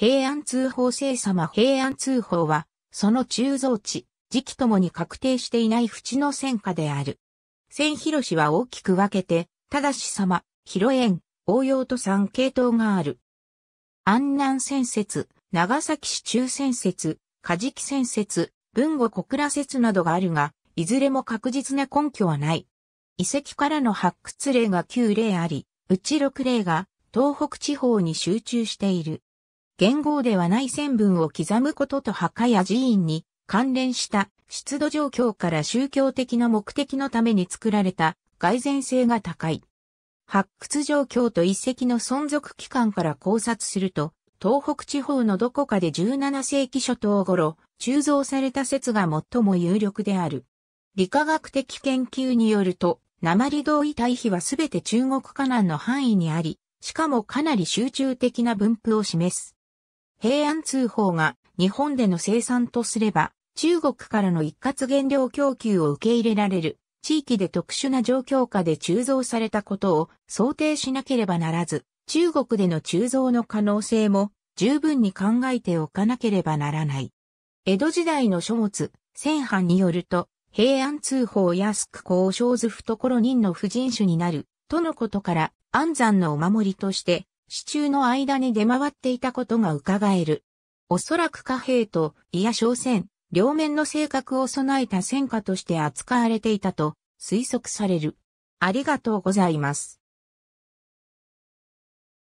平安通報聖様平安通報は、その鋳造地、時期ともに確定していない淵の戦火である。千広氏は大きく分けて、ただし様、広縁、応用と三系統がある。安南戦説、長崎市中戦説、カジキ戦説、文後小倉説などがあるが、いずれも確実な根拠はない。遺跡からの発掘例が9例あり、うち6例が東北地方に集中している。元号ではない線分を刻むことと墓や寺院に関連した出土状況から宗教的な目的のために作られた蓋然性が高い。発掘状況と遺跡の存続期間から考察すると、東北地方のどこかで17世紀初頭頃、鋳造された説が最も有力である。理化学的研究によると、鉛同位対比はすべて中国河南の範囲にあり、しかもかなり集中的な分布を示す。平安通報が日本での生産とすれば、中国からの一括原料供給を受け入れられる地域で特殊な状況下で鋳造されたことを想定しなければならず、中国での鋳造の可能性も十分に考えておかなければならない。江戸時代の書物、戦犯によると、平安通報安く交渉図懐人の婦人種になる、とのことから、安山のお守りとして、支柱の間に出回っていたことが伺える。おそらく貨幣と、いや商船、両面の性格を備えた戦果として扱われていたと推測される。ありがとうございます。